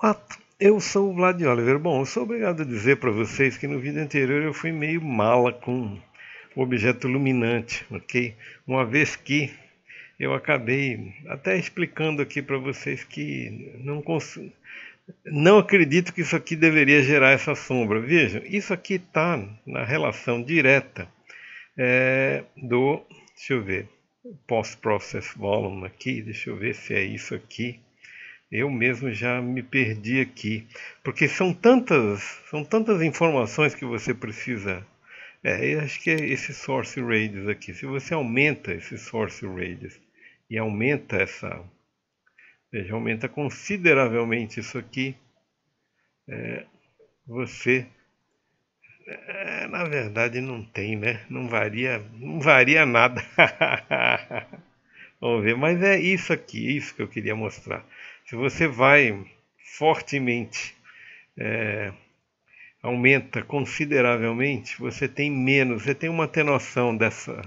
4. Eu sou o Vlad Oliver. Bom, eu sou obrigado a dizer para vocês que no vídeo anterior eu fui meio mala com o objeto iluminante, ok? Uma vez que eu acabei até explicando aqui para vocês que não consigo não acredito que isso aqui deveria gerar essa sombra. Vejam, isso aqui está na relação direta é, do, deixa eu ver, post-process volume aqui, deixa eu ver se é isso aqui. Eu mesmo já me perdi aqui, porque são tantas, são tantas informações que você precisa. É, acho que é esse source radius aqui. Se você aumenta esse source radius e aumenta essa, veja, aumenta consideravelmente isso aqui, é, você é, na verdade não tem, né? Não varia, não varia nada. Vamos ver, mas é isso aqui, é isso que eu queria mostrar. Se você vai fortemente, é, aumenta consideravelmente, você tem menos, você tem uma atenuação dessa,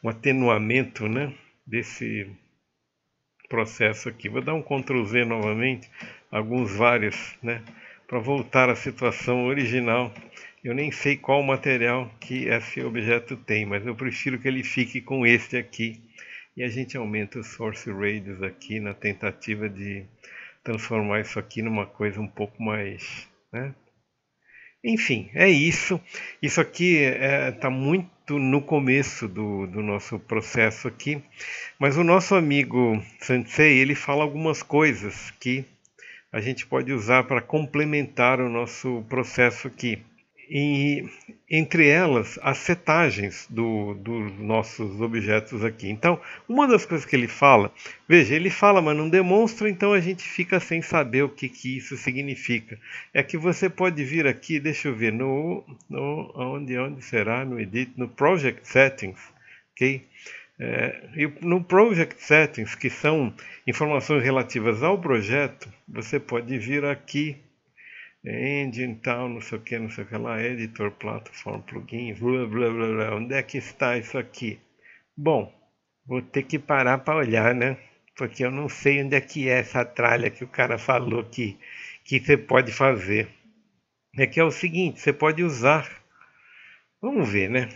um atenuamento né, desse processo aqui. Vou dar um Ctrl Z novamente, alguns vários, né, para voltar à situação original. Eu nem sei qual material que esse objeto tem, mas eu prefiro que ele fique com este aqui. E a gente aumenta os source radius aqui na tentativa de transformar isso aqui numa coisa um pouco mais. Né? Enfim, é isso. Isso aqui está é, tá muito no começo do, do nosso processo aqui, mas o nosso amigo Sensei ele fala algumas coisas que a gente pode usar para complementar o nosso processo aqui e entre elas as setagens do, dos nossos objetos aqui. Então, uma das coisas que ele fala, veja, ele fala, mas não demonstra, então a gente fica sem saber o que, que isso significa. É que você pode vir aqui, deixa eu ver, no, no onde, onde será, no Edit, no Project Settings, ok? É, e no Project Settings, que são informações relativas ao projeto, você pode vir aqui Engine tal, não sei o que, não sei o que lá, editor, platform, plugins, blá, blá, blá, blá. onde é que está isso aqui? Bom, vou ter que parar para olhar, né? Porque eu não sei onde é que é essa tralha que o cara falou que, que você pode fazer. É que é o seguinte, você pode usar. Vamos ver, né?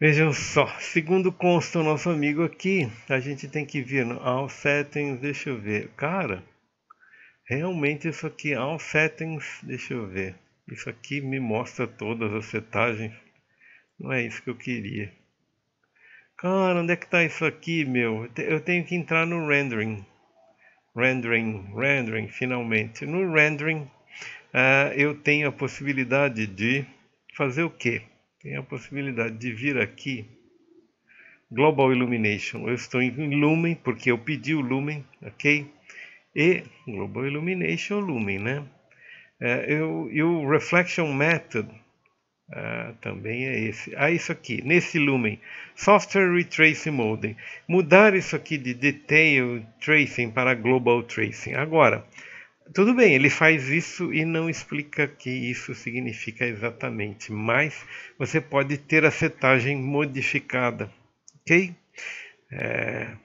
Vejam só, segundo consta o nosso amigo aqui, a gente tem que vir no All Settings, deixa eu ver. Cara, realmente isso aqui, All Settings, deixa eu ver. Isso aqui me mostra todas as setagens. Não é isso que eu queria. Cara, onde é que está isso aqui, meu? Eu tenho que entrar no rendering. Rendering, rendering, finalmente. No rendering, uh, eu tenho a possibilidade de fazer o quê? tem a possibilidade de vir aqui, Global Illumination, eu estou em Lumen, porque eu pedi o Lumen, ok? E Global Illumination, Lumen, né? É, eu, e o Reflection Method ah, também é esse. Ah, isso aqui, nesse Lumen, Software Retracing Mode. Mudar isso aqui de Detail Tracing para Global Tracing. Agora, tudo bem, ele faz isso e não explica que isso significa exatamente, mas você pode ter a setagem modificada, ok? É...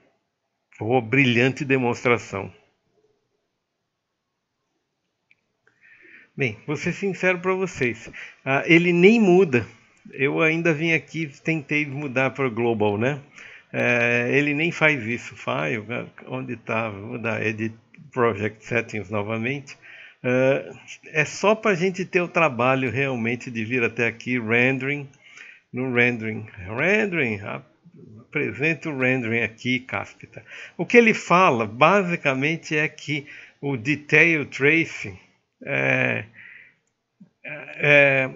brilhante demonstração. Bem, vou ser sincero para vocês, ah, ele nem muda. Eu ainda vim aqui tentei mudar para Global, né? É, ele nem faz isso. File, onde estava? Tá, vou mudar, edit Project Settings novamente. Uh, é só para a gente ter o trabalho realmente de vir até aqui, rendering, no rendering. Rendering, apresento o rendering aqui, Caspita. O que ele fala, basicamente, é que o detail tracing é, é,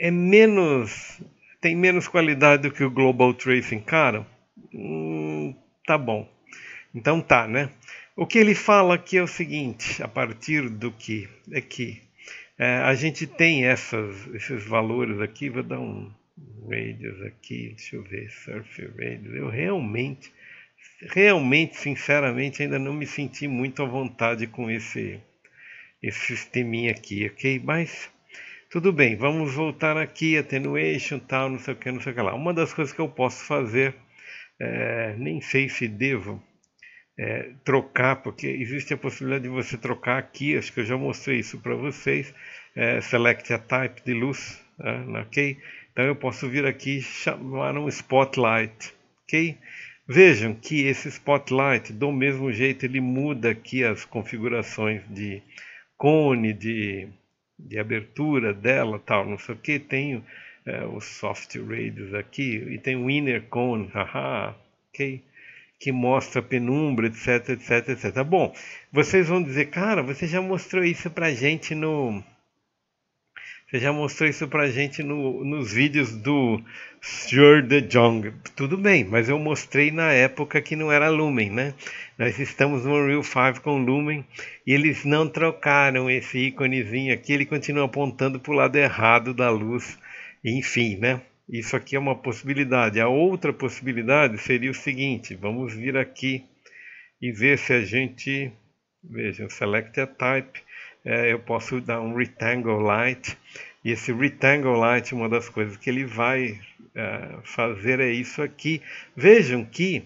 é menos, tem menos qualidade do que o global tracing, cara? Hum, tá bom. Então tá, né? O que ele fala aqui é o seguinte, a partir do que é que é, a gente tem essas, esses valores aqui, vou dar um radius aqui, deixa eu ver, surf radius, eu realmente, realmente, sinceramente, ainda não me senti muito à vontade com esse, esse sisteminha aqui, ok? Mas tudo bem, vamos voltar aqui, attenuation, tal, não sei o que, não sei o que lá. Uma das coisas que eu posso fazer, é, nem sei se devo, é, trocar, porque existe a possibilidade de você trocar aqui, acho que eu já mostrei isso para vocês, é, select a type de luz, né, né, ok? Então eu posso vir aqui e chamar um spotlight, ok? Vejam que esse spotlight, do mesmo jeito, ele muda aqui as configurações de cone, de, de abertura dela, tal, não sei o que, tem é, o soft radius aqui, e tem o inner cone, haha, ok? que mostra penumbra, etc, etc, etc. Bom, vocês vão dizer, cara, você já mostrou isso pra gente no. Você já mostrou isso pra gente no, nos vídeos do Sir The Jong. Tudo bem, mas eu mostrei na época que não era Lumen, né? Nós estamos no Unreal 5 com Lumen e eles não trocaram esse íconezinho aqui, ele continua apontando pro lado errado da luz, enfim, né? Isso aqui é uma possibilidade. A outra possibilidade seria o seguinte: vamos vir aqui e ver se a gente. Veja, select a type, é, eu posso dar um rectangle light. E esse rectangle light, uma das coisas que ele vai é, fazer é isso aqui. Vejam que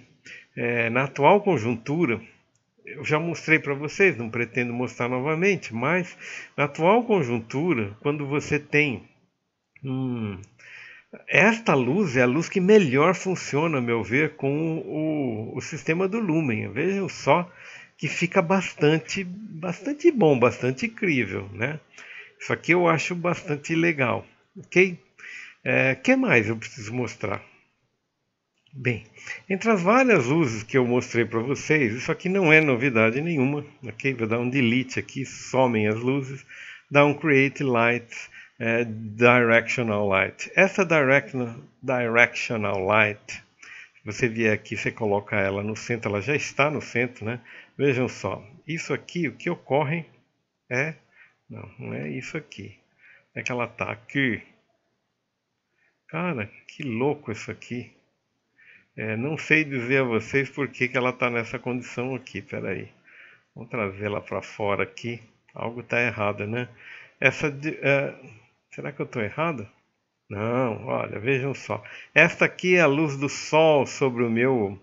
é, na atual conjuntura, eu já mostrei para vocês, não pretendo mostrar novamente, mas na atual conjuntura, quando você tem um esta luz é a luz que melhor funciona, a meu ver, com o, o sistema do lumen. Vejam só que fica bastante, bastante bom, bastante incrível, né? Isso aqui eu acho bastante legal, ok? O é, que mais eu preciso mostrar? Bem, entre as várias luzes que eu mostrei para vocês, isso aqui não é novidade nenhuma, ok? Vou dar um delete aqui, somem as luzes, dá um create lights, é Directional Light. Essa direct, Directional Light, se você vier aqui, você coloca ela no centro, ela já está no centro, né? Vejam só, isso aqui, o que ocorre é... Não, não é isso aqui. É que ela está aqui. Cara, que louco isso aqui. É, não sei dizer a vocês por que, que ela está nessa condição aqui. Espera aí. Vamos trazê-la para fora aqui. Algo está errado, né? Essa... É, Será que eu estou errado? Não, olha, vejam só. Esta aqui é a luz do sol sobre o meu...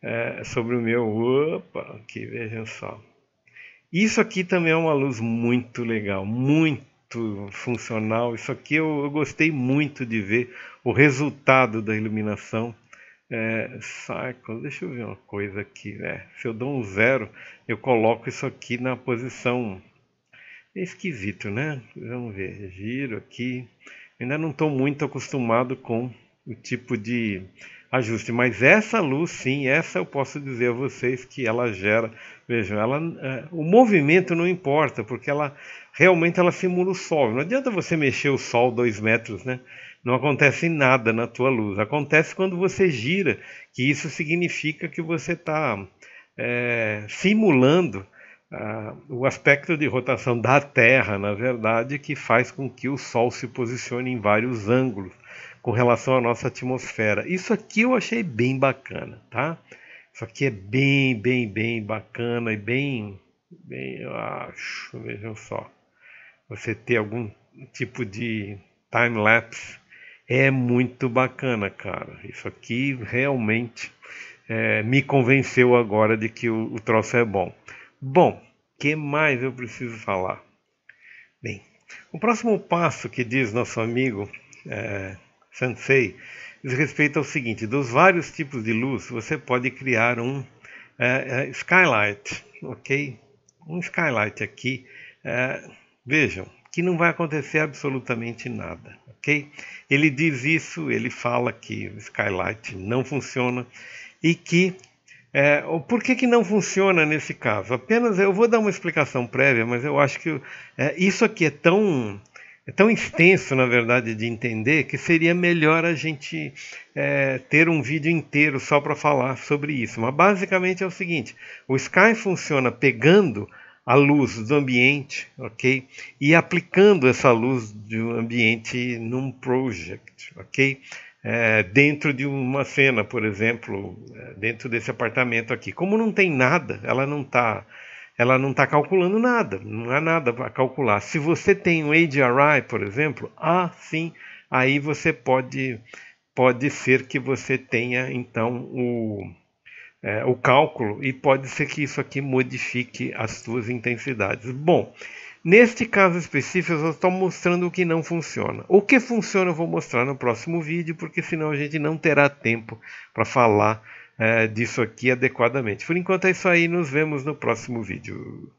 É, sobre o meu... Opa, aqui, vejam só. Isso aqui também é uma luz muito legal, muito funcional. Isso aqui eu, eu gostei muito de ver o resultado da iluminação. É, cycle, deixa eu ver uma coisa aqui. Né? Se eu dou um zero, eu coloco isso aqui na posição é esquisito, né? Vamos ver, giro aqui. Ainda não estou muito acostumado com o tipo de ajuste, mas essa luz, sim, essa eu posso dizer a vocês que ela gera. Vejam, ela, é, o movimento não importa, porque ela realmente ela simula o sol. Não adianta você mexer o sol dois metros, né? Não acontece nada na tua luz. Acontece quando você gira, que isso significa que você está é, simulando ah, o aspecto de rotação da Terra, na verdade, que faz com que o Sol se posicione em vários ângulos com relação à nossa atmosfera. Isso aqui eu achei bem bacana, tá? Isso aqui é bem, bem, bem bacana e bem, bem, eu acho, vejam só. Você ter algum tipo de time lapse é muito bacana, cara. Isso aqui realmente é, me convenceu agora de que o, o troço é bom. Bom, que mais eu preciso falar? Bem, o próximo passo que diz nosso amigo é, diz respeito ao seguinte: dos vários tipos de luz, você pode criar um é, é, skylight, ok? Um skylight aqui. É, vejam, que não vai acontecer absolutamente nada, ok? Ele diz isso, ele fala que o skylight não funciona e que é, por que, que não funciona nesse caso? Apenas eu vou dar uma explicação prévia, mas eu acho que é, isso aqui é tão, é tão extenso, na verdade, de entender que seria melhor a gente é, ter um vídeo inteiro só para falar sobre isso. Mas basicamente é o seguinte: o Sky funciona pegando a luz do ambiente, ok? E aplicando essa luz do ambiente num project, ok? É, dentro de uma cena, por exemplo, é, dentro desse apartamento aqui. Como não tem nada, ela não está ela não está calculando nada, não há nada para calcular. Se você tem um ADRI, por exemplo, ah, sim, aí você pode pode ser que você tenha então o é, o cálculo e pode ser que isso aqui modifique as suas intensidades. Bom, neste caso específico eu estou mostrando o que não funciona. O que funciona eu vou mostrar no próximo vídeo, porque senão a gente não terá tempo para falar é, disso aqui adequadamente. Por enquanto é isso aí, nos vemos no próximo vídeo.